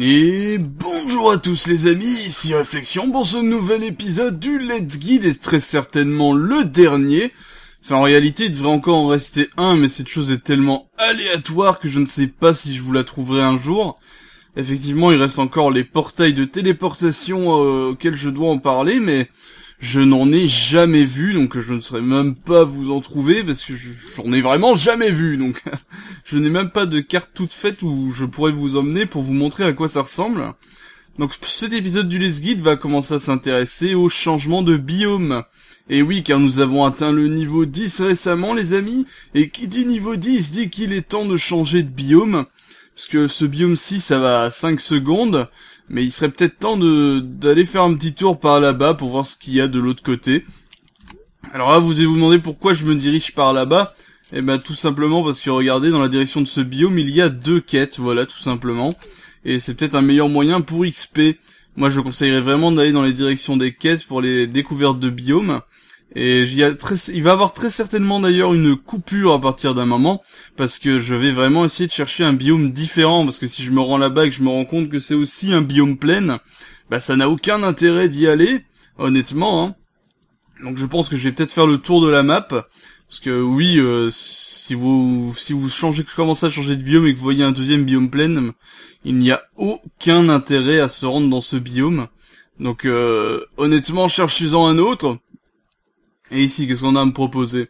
Et bonjour à tous les amis, ici Réflexion pour ce nouvel épisode du Let's Guide et très certainement le dernier. Enfin en réalité il devrait encore en rester un mais cette chose est tellement aléatoire que je ne sais pas si je vous la trouverai un jour. Effectivement il reste encore les portails de téléportation euh, auxquels je dois en parler mais je n'en ai jamais vu, donc je ne saurais même pas vous en trouver, parce que j'en ai vraiment jamais vu, donc je n'ai même pas de carte toute faite où je pourrais vous emmener pour vous montrer à quoi ça ressemble. Donc cet épisode du les Guide va commencer à s'intéresser au changement de biome. Et oui, car nous avons atteint le niveau 10 récemment, les amis, et qui dit niveau 10 dit qu'il est temps de changer de biome, parce que ce biome ci ça va à 5 secondes, mais il serait peut-être temps de d'aller faire un petit tour par là-bas pour voir ce qu'il y a de l'autre côté. Alors là, vous allez vous demander pourquoi je me dirige par là-bas. Eh ben tout simplement parce que regardez, dans la direction de ce biome, il y a deux quêtes, voilà, tout simplement. Et c'est peut-être un meilleur moyen pour XP. Moi, je conseillerais vraiment d'aller dans les directions des quêtes pour les découvertes de biomes. Et il, y va avoir très certainement d'ailleurs une coupure à partir d'un moment, parce que je vais vraiment essayer de chercher un biome différent, parce que si je me rends là-bas et que je me rends compte que c'est aussi un biome plein, bah ça n'a aucun intérêt d'y aller, honnêtement. Hein. Donc je pense que je vais peut-être faire le tour de la map, parce que oui, euh, si vous si vous changez, commencez à changer de biome et que vous voyez un deuxième biome plein, il n'y a aucun intérêt à se rendre dans ce biome. Donc euh, honnêtement, cherchez-en un autre. Et ici, qu'est-ce qu'on a à me proposer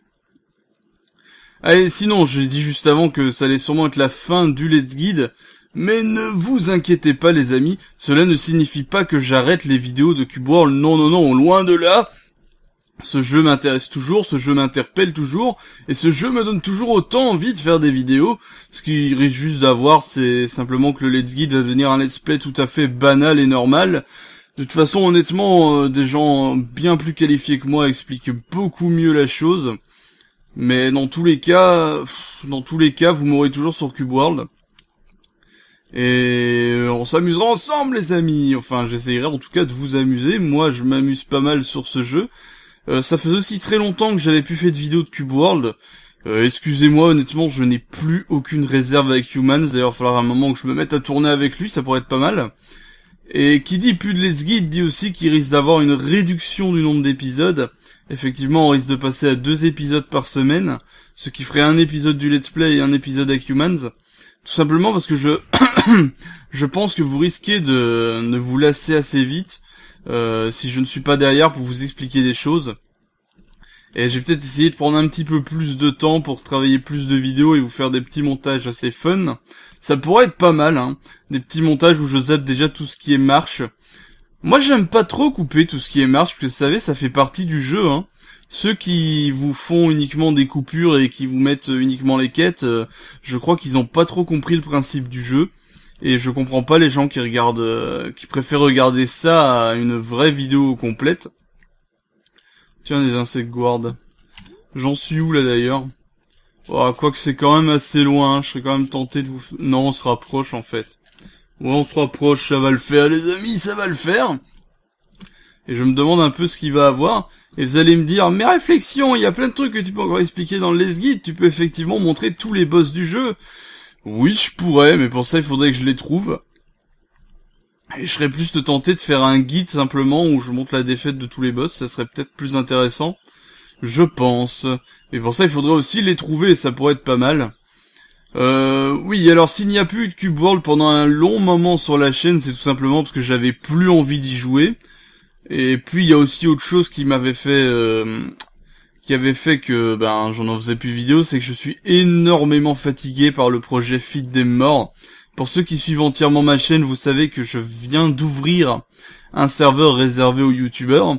Allez, ah, sinon, j'ai dit juste avant que ça allait sûrement être la fin du Let's Guide, mais ne vous inquiétez pas les amis, cela ne signifie pas que j'arrête les vidéos de Cube World, non non non, loin de là ce jeu m'intéresse toujours, ce jeu m'interpelle toujours, et ce jeu me donne toujours autant envie de faire des vidéos. Ce qui risque juste d'avoir, c'est simplement que le Let's Guide va devenir un let's play tout à fait banal et normal, de toute façon, honnêtement, euh, des gens bien plus qualifiés que moi expliquent beaucoup mieux la chose. Mais dans tous les cas, dans tous les cas, vous m'aurez toujours sur Cube World. Et on s'amusera ensemble, les amis. Enfin, j'essaierai en tout cas de vous amuser. Moi, je m'amuse pas mal sur ce jeu. Euh, ça faisait aussi très longtemps que j'avais pu faire de vidéo de Cube World. Euh, excusez-moi, honnêtement, je n'ai plus aucune réserve avec Humans. D'ailleurs, il va falloir un moment que je me mette à tourner avec lui. Ça pourrait être pas mal. Et qui dit plus de Let's Guide dit aussi qu'il risque d'avoir une réduction du nombre d'épisodes. Effectivement, on risque de passer à deux épisodes par semaine, ce qui ferait un épisode du Let's Play et un épisode avec Humans. Tout simplement parce que je je pense que vous risquez de ne vous lasser assez vite euh, si je ne suis pas derrière pour vous expliquer des choses. Et j'ai peut-être essayé de prendre un petit peu plus de temps pour travailler plus de vidéos et vous faire des petits montages assez fun. Ça pourrait être pas mal, hein. Des petits montages où je zappe déjà tout ce qui est marche. Moi, j'aime pas trop couper tout ce qui est marche, parce que vous savez, ça fait partie du jeu, hein. Ceux qui vous font uniquement des coupures et qui vous mettent uniquement les quêtes, euh, je crois qu'ils ont pas trop compris le principe du jeu. Et je comprends pas les gens qui regardent, euh, qui préfèrent regarder ça à une vraie vidéo complète. Tiens, des insectes guard. J'en suis où là d'ailleurs Oh, quoi que c'est quand même assez loin, hein. je serais quand même tenté de vous... Non, on se rapproche en fait. Ouais, on se rapproche, ça va le faire les amis, ça va le faire Et je me demande un peu ce qu'il va avoir. Et vous allez me dire, Mais réflexions, il y a plein de trucs que tu peux encore expliquer dans le Les Guide, tu peux effectivement montrer tous les boss du jeu. Oui, je pourrais, mais pour ça, il faudrait que je les trouve. Et je serais plus tenté de faire un guide simplement où je montre la défaite de tous les boss, ça serait peut-être plus intéressant je pense. Et pour ça, il faudrait aussi les trouver, ça pourrait être pas mal. Euh, oui, alors s'il n'y a plus eu de Cube World pendant un long moment sur la chaîne, c'est tout simplement parce que j'avais plus envie d'y jouer. Et puis il y a aussi autre chose qui m'avait fait, euh, qui avait fait que ben j'en faisais plus vidéo, c'est que je suis énormément fatigué par le projet Fit des morts. Pour ceux qui suivent entièrement ma chaîne, vous savez que je viens d'ouvrir un serveur réservé aux youtubeurs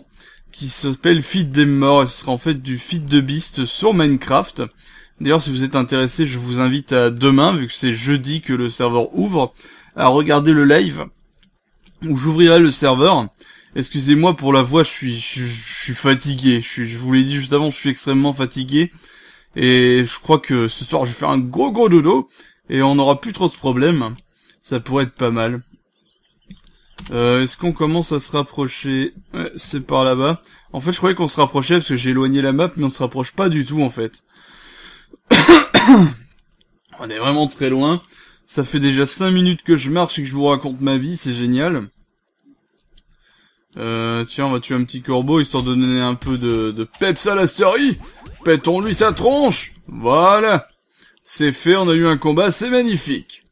qui s'appelle Feed des Morts, et ce sera en fait du Feed de Beast sur Minecraft. D'ailleurs, si vous êtes intéressé, je vous invite à demain, vu que c'est jeudi que le serveur ouvre, à regarder le live, où j'ouvrirai le serveur. Excusez-moi pour la voix, je suis, je, suis fatigué. Je, je vous l'ai dit juste avant, je suis extrêmement fatigué. Et je crois que ce soir, je vais faire un gros gros dodo, et on n'aura plus trop ce problème, Ça pourrait être pas mal. Euh, Est-ce qu'on commence à se rapprocher ouais, C'est par là-bas. En fait, je croyais qu'on se rapprochait parce que j'ai éloigné la map, mais on se rapproche pas du tout, en fait. on est vraiment très loin. Ça fait déjà 5 minutes que je marche et que je vous raconte ma vie, c'est génial. Euh, tiens, on va tuer un petit corbeau, histoire de donner un peu de, de peps à la série. Pétons-lui sa tronche Voilà C'est fait, on a eu un combat, c'est magnifique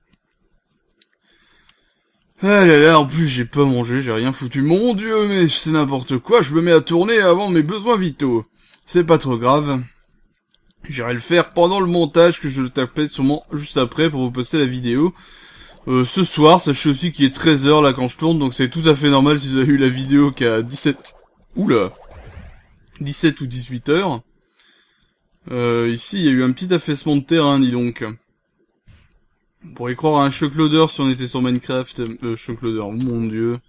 ah là là, en plus j'ai pas mangé, j'ai rien foutu. Mon dieu, mais c'est n'importe quoi, je me mets à tourner avant mes besoins vitaux. C'est pas trop grave. J'irai le faire pendant le montage que je le taperai sûrement juste après pour vous poster la vidéo. Euh, ce soir, sachez aussi qu'il est 13h là quand je tourne, donc c'est tout à fait normal si vous avez eu la vidéo qu'à 17... Oula 17 ou 18h. Euh, ici, il y a eu un petit affaissement de terrain, dis donc. Pour y croire à un loader si on était sur Minecraft, euh, loader, mon dieu.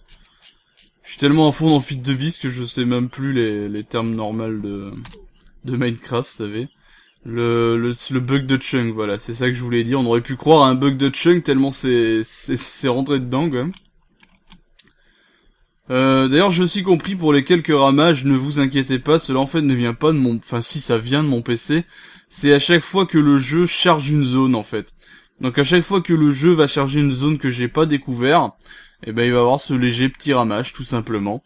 Je suis tellement en fond dans Fit de bis que je sais même plus les, termes normaux de, de Minecraft, vous savez. Le, le, le, bug de chunk, voilà, c'est ça que je voulais dire. On aurait pu croire à un bug de chunk tellement c'est, c'est, rentré dedans, quand euh, d'ailleurs, je suis compris pour les quelques ramages, ne vous inquiétez pas, cela en fait ne vient pas de mon, enfin si ça vient de mon PC, c'est à chaque fois que le jeu charge une zone en fait. Donc à chaque fois que le jeu va charger une zone que j'ai pas découvert, et eh ben il va avoir ce léger petit ramage tout simplement.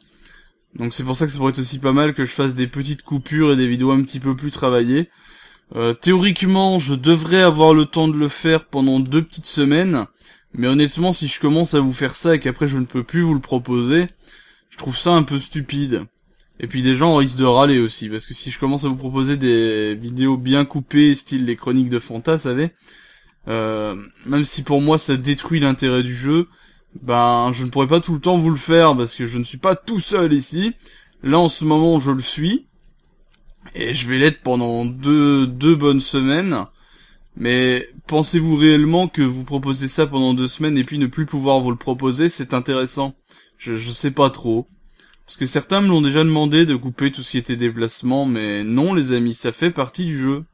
Donc c'est pour ça que ça pourrait être aussi pas mal que je fasse des petites coupures et des vidéos un petit peu plus travaillées. Euh, théoriquement, je devrais avoir le temps de le faire pendant deux petites semaines, mais honnêtement, si je commence à vous faire ça et qu'après je ne peux plus vous le proposer, je trouve ça un peu stupide. Et puis des gens risquent de râler aussi, parce que si je commence à vous proposer des vidéos bien coupées, style les chroniques de Fanta, savez, euh, même si pour moi ça détruit l'intérêt du jeu, ben je ne pourrais pas tout le temps vous le faire parce que je ne suis pas tout seul ici. Là en ce moment je le suis et je vais l'être pendant deux deux bonnes semaines. Mais pensez-vous réellement que vous proposez ça pendant deux semaines et puis ne plus pouvoir vous le proposer, c'est intéressant. Je je sais pas trop. Parce que certains me l'ont déjà demandé de couper tout ce qui était déplacement, mais non les amis, ça fait partie du jeu.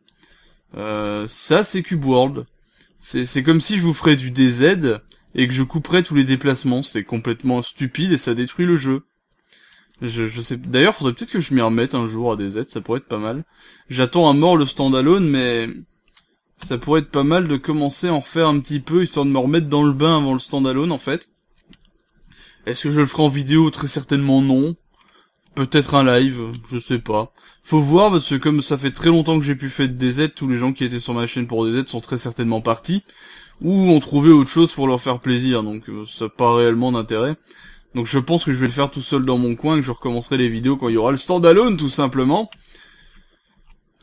Euh, ça c'est Cube World. C'est comme si je vous ferais du DZ et que je couperais tous les déplacements. C'est complètement stupide et ça détruit le jeu. Je, je sais. D'ailleurs, faudrait peut-être que je m'y remette un jour à DZ. Ça pourrait être pas mal. J'attends à mort le standalone, mais ça pourrait être pas mal de commencer à en refaire un petit peu histoire de me remettre dans le bain avant le standalone en fait. Est-ce que je le ferai en vidéo Très certainement non peut-être un live, je sais pas. Faut voir parce que comme ça fait très longtemps que j'ai pu faire des aides, tous les gens qui étaient sur ma chaîne pour des aides sont très certainement partis ou ont trouvé autre chose pour leur faire plaisir, donc euh, ça n'a pas réellement d'intérêt. Donc je pense que je vais le faire tout seul dans mon coin et que je recommencerai les vidéos quand il y aura le standalone tout simplement.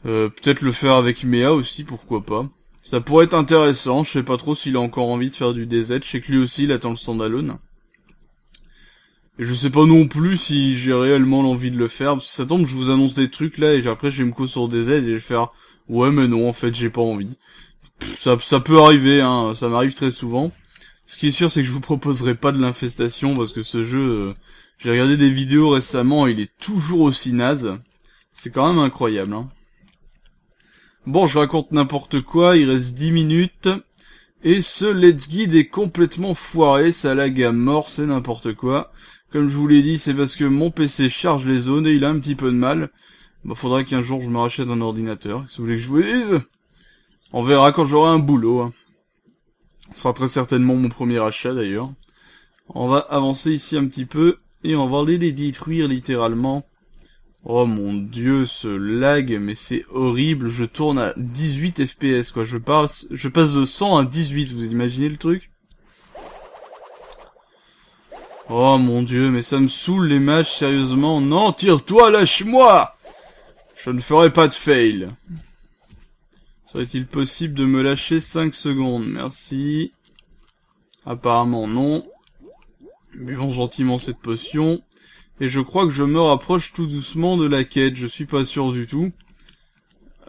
Euh, peut-être le faire avec Mea aussi, pourquoi pas. Ça pourrait être intéressant, je sais pas trop s'il a encore envie de faire du DZ, je sais que lui aussi il attend le standalone. Et je sais pas non plus si j'ai réellement l'envie de le faire, parce que ça tombe, je vous annonce des trucs là, et après je me coup sur des aides et je vais faire « Ouais, mais non, en fait, j'ai pas envie. » ça, ça peut arriver, hein, ça m'arrive très souvent. Ce qui est sûr, c'est que je vous proposerai pas de l'infestation, parce que ce jeu... Euh, j'ai regardé des vidéos récemment, il est toujours aussi naze. C'est quand même incroyable, hein. Bon, je raconte n'importe quoi, il reste 10 minutes. Et ce Let's Guide est complètement foiré, ça lag à mort, c'est n'importe quoi. Comme je vous l'ai dit, c'est parce que mon PC charge les zones et il a un petit peu de mal. Bah, faudrait qu'un jour je me rachète un ordinateur. Si vous voulez que je vous dise On verra quand j'aurai un boulot. Hein. Ce sera très certainement mon premier achat d'ailleurs. On va avancer ici un petit peu et on va aller les détruire littéralement. Oh mon dieu, ce lag, mais c'est horrible. Je tourne à 18 FPS, quoi. Je passe, je passe de 100 à 18, vous imaginez le truc Oh mon dieu, mais ça me saoule les matchs, sérieusement. Non, tire-toi, lâche-moi Je ne ferai pas de fail. Serait-il possible de me lâcher 5 secondes Merci. Apparemment non. Buvons gentiment cette potion. Et je crois que je me rapproche tout doucement de la quête, je suis pas sûr du tout.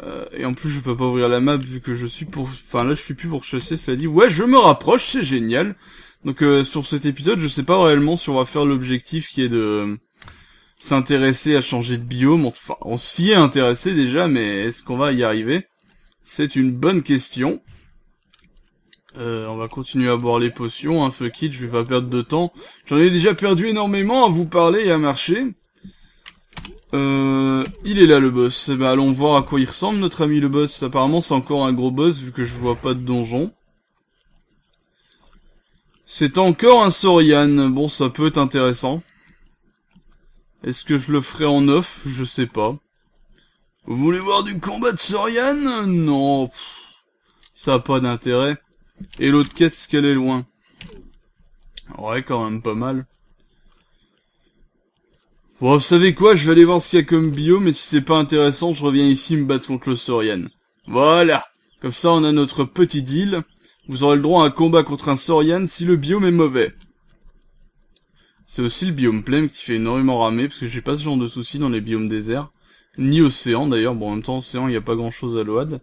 Euh, et en plus je peux pas ouvrir la map vu que je suis pour... Enfin là je suis plus pour chasser, Ça dit. Ouais je me rapproche, c'est génial. Donc euh, sur cet épisode, je sais pas réellement si on va faire l'objectif qui est de euh, s'intéresser à changer de biome. Enfin, on s'y est intéressé déjà, mais est-ce qu'on va y arriver C'est une bonne question. Euh, on va continuer à boire les potions, hein, fuck it, je vais pas perdre de temps. J'en ai déjà perdu énormément à vous parler et à marcher. Euh, il est là le boss. Eh ben, allons voir à quoi il ressemble notre ami le boss. Apparemment c'est encore un gros boss vu que je vois pas de donjon. C'est encore un Saurian. Bon, ça peut être intéressant. Est-ce que je le ferai en neuf Je sais pas. Vous voulez voir du combat de Saurian Non. ça a pas d'intérêt. Et l'autre quête, ce qu'elle est loin. Ouais, quand même pas mal. Bon, vous savez quoi, je vais aller voir ce qu'il y a comme bio, mais si c'est pas intéressant, je reviens ici me battre contre le Saurian. Voilà Comme ça, on a notre petit deal. Vous aurez le droit à un combat contre un Saurian si le biome est mauvais. C'est aussi le biome plein qui fait énormément ramer, parce que j'ai pas ce genre de soucis dans les biomes déserts. Ni océan d'ailleurs, bon en même temps océan il n'y a pas grand chose à l'OAD.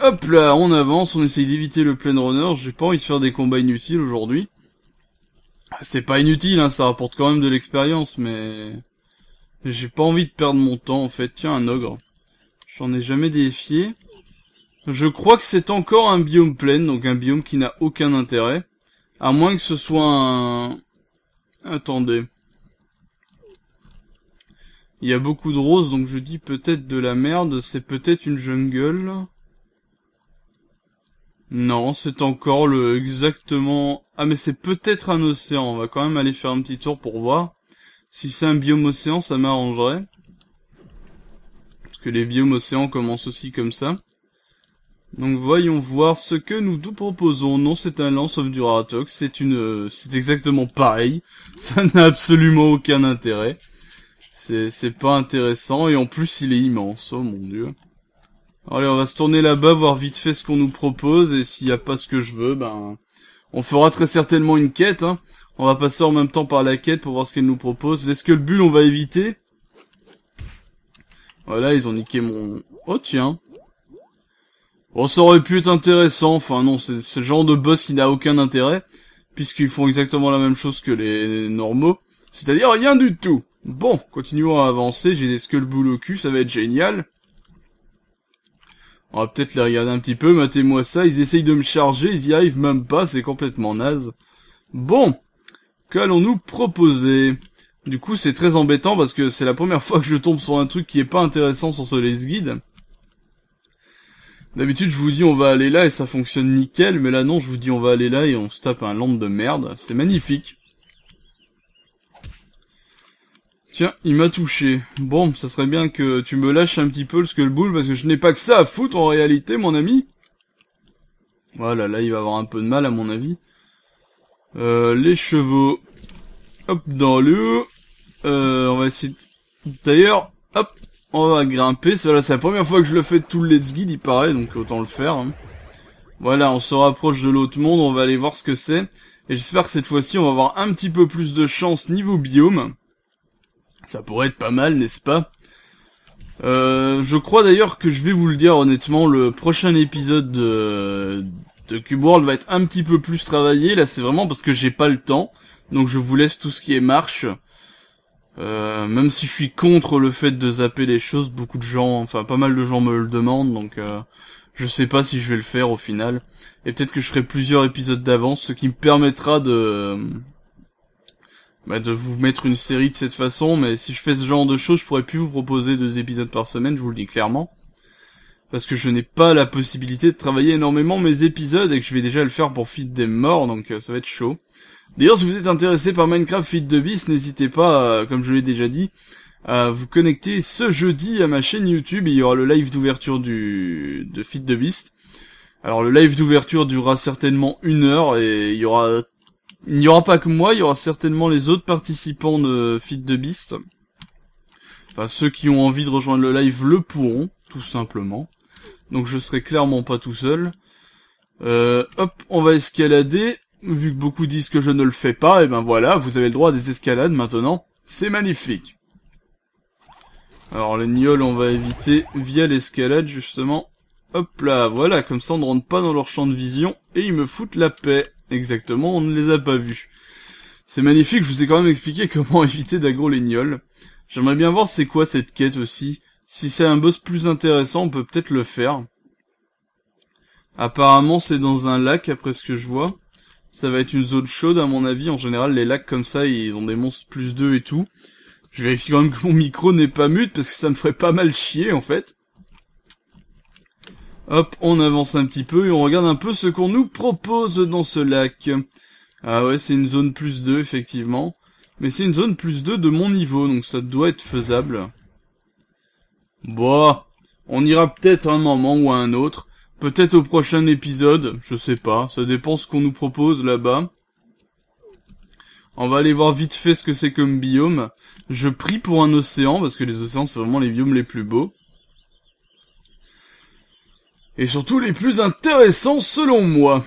Hop là, on avance, on essaye d'éviter le plein runner, j'ai pas envie de faire des combats inutiles aujourd'hui. C'est pas inutile, hein, ça rapporte quand même de l'expérience, mais... J'ai pas envie de perdre mon temps en fait, tiens un ogre. J'en ai jamais défié. Je crois que c'est encore un biome plein, donc un biome qui n'a aucun intérêt. À moins que ce soit un... Attendez. Il y a beaucoup de roses, donc je dis peut-être de la merde. C'est peut-être une jungle. Non, c'est encore le exactement... Ah mais c'est peut-être un océan. On va quand même aller faire un petit tour pour voir. Si c'est un biome océan, ça m'arrangerait. Parce que les biomes océans commencent aussi comme ça. Donc voyons voir ce que nous nous proposons. Non, c'est un lance of Duratox, c'est une euh, c'est exactement pareil. Ça n'a absolument aucun intérêt. C'est c'est pas intéressant et en plus il est immense. Oh mon dieu. Allez, on va se tourner là-bas voir vite fait ce qu'on nous propose et s'il n'y a pas ce que je veux, ben on fera très certainement une quête hein. On va passer en même temps par la quête pour voir ce qu'elle nous propose. Est-ce que le but on va éviter. Voilà, ils ont niqué mon... Oh tiens, Bon, ça aurait pu être intéressant, enfin non, c'est ce genre de boss qui n'a aucun intérêt, puisqu'ils font exactement la même chose que les normaux, c'est-à-dire rien du tout. Bon, continuons à avancer, j'ai des skulls au cul, ça va être génial. On va peut-être les regarder un petit peu, matez-moi ça, ils essayent de me charger, ils y arrivent même pas, c'est complètement naze. Bon, qu'allons-nous proposer Du coup, c'est très embêtant parce que c'est la première fois que je tombe sur un truc qui est pas intéressant sur ce les Guide. D'habitude, je vous dis on va aller là et ça fonctionne nickel, mais là non, je vous dis on va aller là et on se tape un lampe de merde. C'est magnifique. Tiens, il m'a touché. Bon, ça serait bien que tu me lâches un petit peu le skullbull, parce que je n'ai pas que ça à foutre en réalité, mon ami. Voilà, là, il va avoir un peu de mal, à mon avis. Euh, les chevaux. Hop, dans le... Euh, on va essayer... D'ailleurs, hop, on va grimper, c'est la première fois que je le fais tout le Let's Guide, il paraît, donc autant le faire. Hein. Voilà, on se rapproche de l'autre monde, on va aller voir ce que c'est. Et j'espère que cette fois-ci, on va avoir un petit peu plus de chance niveau biome. Ça pourrait être pas mal, n'est-ce pas euh, Je crois d'ailleurs que je vais vous le dire honnêtement, le prochain épisode de, de Cube World va être un petit peu plus travaillé. Là, c'est vraiment parce que j'ai pas le temps. Donc je vous laisse tout ce qui est marche. Euh, même si je suis contre le fait de zapper les choses, beaucoup de gens, enfin pas mal de gens me le demandent, donc euh, je sais pas si je vais le faire au final. Et peut-être que je ferai plusieurs épisodes d'avance, ce qui me permettra de bah, de vous mettre une série de cette façon. Mais si je fais ce genre de choses, je pourrais plus vous proposer deux épisodes par semaine, je vous le dis clairement, parce que je n'ai pas la possibilité de travailler énormément mes épisodes et que je vais déjà le faire pour Feed des morts, donc euh, ça va être chaud. D'ailleurs, si vous êtes intéressé par Minecraft Feed de Beast, n'hésitez pas, euh, comme je l'ai déjà dit, à vous connecter ce jeudi à ma chaîne YouTube. Il y aura le live d'ouverture du de Feed de Beast. Alors le live d'ouverture durera certainement une heure et il y aura il n'y aura pas que moi, il y aura certainement les autres participants de Fit de Beast. Enfin ceux qui ont envie de rejoindre le live le pourront, tout simplement. Donc je serai clairement pas tout seul. Euh, hop, on va escalader. Vu que beaucoup disent que je ne le fais pas, et eh ben voilà, vous avez le droit à des escalades maintenant. C'est magnifique. Alors les gnolls, on va éviter via l'escalade justement. Hop là, voilà, comme ça on ne rentre pas dans leur champ de vision et ils me foutent la paix. Exactement, on ne les a pas vus. C'est magnifique, je vous ai quand même expliqué comment éviter d'agro les gnolls. J'aimerais bien voir c'est quoi cette quête aussi. Si c'est un boss plus intéressant, on peut peut-être le faire. Apparemment c'est dans un lac après ce que je vois. Ça va être une zone chaude à mon avis. En général, les lacs comme ça, ils ont des monstres plus 2 et tout. Je vérifie quand même que mon micro n'est pas mute parce que ça me ferait pas mal chier en fait. Hop, on avance un petit peu et on regarde un peu ce qu'on nous propose dans ce lac. Ah ouais, c'est une zone plus 2 effectivement. Mais c'est une zone plus 2 de mon niveau, donc ça doit être faisable. Bon, on ira peut-être un moment ou à un autre. Peut-être au prochain épisode, je sais pas, ça dépend ce qu'on nous propose là-bas. On va aller voir vite fait ce que c'est comme biome. Je prie pour un océan, parce que les océans c'est vraiment les biomes les plus beaux. Et surtout les plus intéressants selon moi.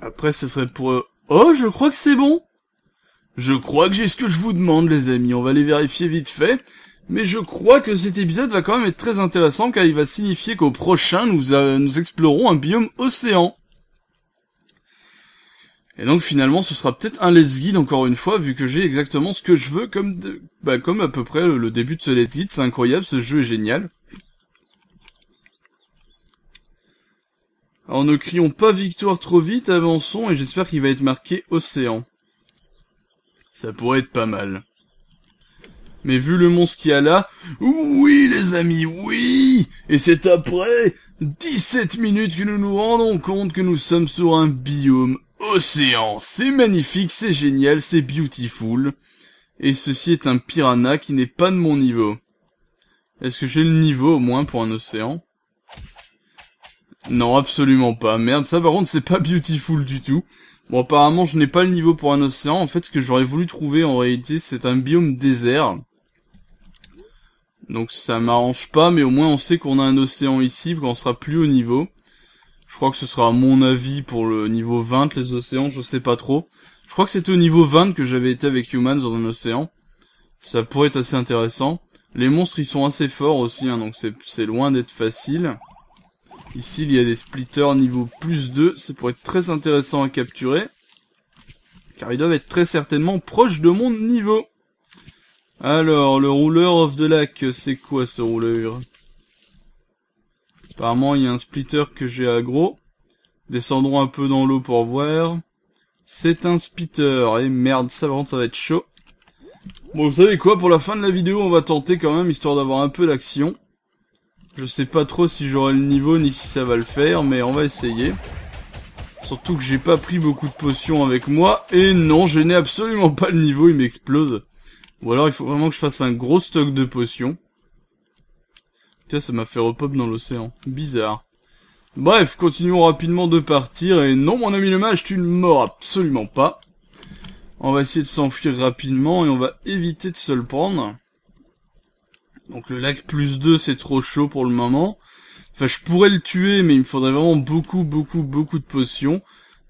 Après ce serait pour... Euh, oh, je crois que c'est bon. Je crois que j'ai ce que je vous demande les amis, on va aller vérifier vite fait. Mais je crois que cet épisode va quand même être très intéressant car il va signifier qu'au prochain, nous, euh, nous explorons un biome océan. Et donc finalement, ce sera peut-être un let's guide encore une fois, vu que j'ai exactement ce que je veux, comme bah, comme à peu près le début de ce let's guide. C'est incroyable, ce jeu est génial. Alors ne crions pas victoire trop vite, avançons, et j'espère qu'il va être marqué océan. Ça pourrait être pas mal mais vu le monstre qu'il y a là, oui les amis, oui Et c'est après 17 minutes que nous nous rendons compte que nous sommes sur un biome océan. C'est magnifique, c'est génial, c'est beautiful. Et ceci est un piranha qui n'est pas de mon niveau. Est-ce que j'ai le niveau au moins pour un océan Non, absolument pas. Merde, ça par contre c'est pas beautiful du tout. Bon, apparemment, je n'ai pas le niveau pour un océan. En fait, ce que j'aurais voulu trouver, en réalité, c'est un biome désert. Donc ça m'arrange pas, mais au moins on sait qu'on a un océan ici, qu'on sera plus haut niveau. Je crois que ce sera à mon avis pour le niveau 20, les océans, je sais pas trop. Je crois que c'était au niveau 20 que j'avais été avec Humans dans un océan. Ça pourrait être assez intéressant. Les monstres, ils sont assez forts aussi, hein, donc c'est loin d'être facile. Ici, il y a des splitters niveau plus 2. Ça pourrait être très intéressant à capturer. Car ils doivent être très certainement proches de mon niveau. Alors, le rouleur of the lac, c'est quoi ce rouleur Apparemment, il y a un splitter que j'ai aggro. Descendons un peu dans l'eau pour voir. C'est un splitter. Et merde, ça ça va être chaud. Bon, vous savez quoi Pour la fin de la vidéo, on va tenter quand même, histoire d'avoir un peu d'action. Je sais pas trop si j'aurai le niveau, ni si ça va le faire, mais on va essayer. Surtout que j'ai pas pris beaucoup de potions avec moi. Et non, je n'ai absolument pas le niveau, il m'explose. Ou alors il faut vraiment que je fasse un gros stock de potions. Tiens, ça m'a fait repop dans l'océan. Bizarre. Bref, continuons rapidement de partir. Et non, mon ami le mage, tu ne mords absolument pas. On va essayer de s'enfuir rapidement et on va éviter de se le prendre. Donc le lac plus 2, c'est trop chaud pour le moment. Enfin, je pourrais le tuer, mais il me faudrait vraiment beaucoup, beaucoup, beaucoup de potions.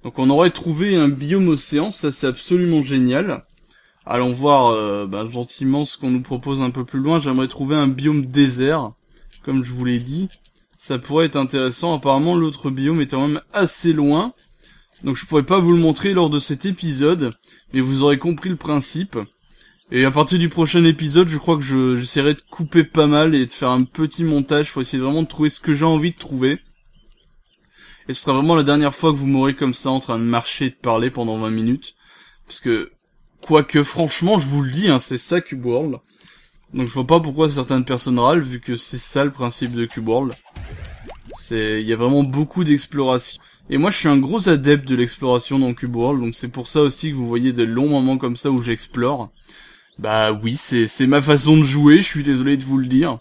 Donc on aurait trouvé un biome océan, ça c'est absolument génial allons voir euh, bah, gentiment ce qu'on nous propose un peu plus loin. J'aimerais trouver un biome désert, comme je vous l'ai dit. Ça pourrait être intéressant. Apparemment, l'autre biome est quand même assez loin. Donc je pourrais pas vous le montrer lors de cet épisode, mais vous aurez compris le principe. Et à partir du prochain épisode, je crois que j'essaierai de couper pas mal et de faire un petit montage pour essayer vraiment de trouver ce que j'ai envie de trouver. Et ce sera vraiment la dernière fois que vous m'aurez comme ça en train de marcher et de parler pendant 20 minutes. Parce que Quoique franchement, je vous le dis, hein, c'est ça Cube World. Donc je vois pas pourquoi certaines personnes râlent vu que c'est ça le principe de Cube World. C'est il y a vraiment beaucoup d'exploration. Et moi je suis un gros adepte de l'exploration dans Cube World, donc c'est pour ça aussi que vous voyez des longs moments comme ça où j'explore. Bah oui, c'est c'est ma façon de jouer, je suis désolé de vous le dire.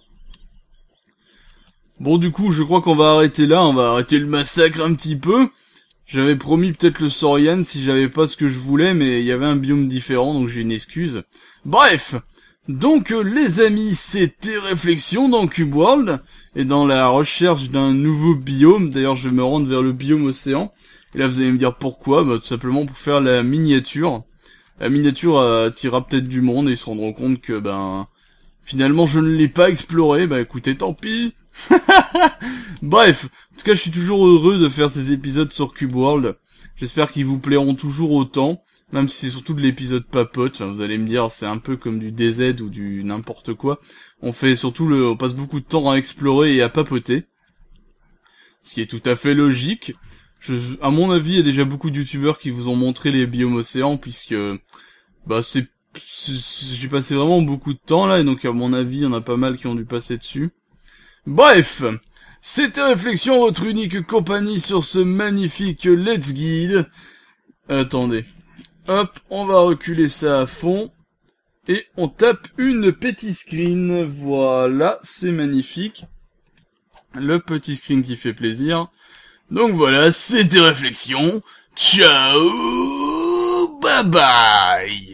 Bon du coup, je crois qu'on va arrêter là, on va arrêter le massacre un petit peu. J'avais promis peut-être le Sorian si j'avais pas ce que je voulais, mais il y avait un biome différent, donc j'ai une excuse. Bref Donc euh, les amis, c'était Réflexion dans Cube World, et dans la recherche d'un nouveau biome, d'ailleurs je vais me rendre vers le biome océan, et là vous allez me dire pourquoi, bah, tout simplement pour faire la miniature. La miniature euh, attira peut-être du monde, et ils se rendront compte que, ben... Finalement je ne l'ai pas exploré, bah écoutez tant pis Bref, en tout cas, je suis toujours heureux de faire ces épisodes sur Cube World. J'espère qu'ils vous plairont toujours autant, même si c'est surtout de l'épisode papote. vous allez me dire, c'est un peu comme du DZ ou du n'importe quoi. On fait surtout le, on passe beaucoup de temps à explorer et à papoter, ce qui est tout à fait logique. Je, à mon avis, il y a déjà beaucoup de youtubeurs qui vous ont montré les biomes océans, puisque bah c'est j'ai passé vraiment beaucoup de temps là, et donc à mon avis, il y en a pas mal qui ont dû passer dessus. Bref, c'était Réflexion, votre unique compagnie sur ce magnifique Let's Guide. Attendez. Hop, on va reculer ça à fond. Et on tape une petit screen. Voilà, c'est magnifique. Le petit screen qui fait plaisir. Donc voilà, c'était Réflexion. Ciao Bye bye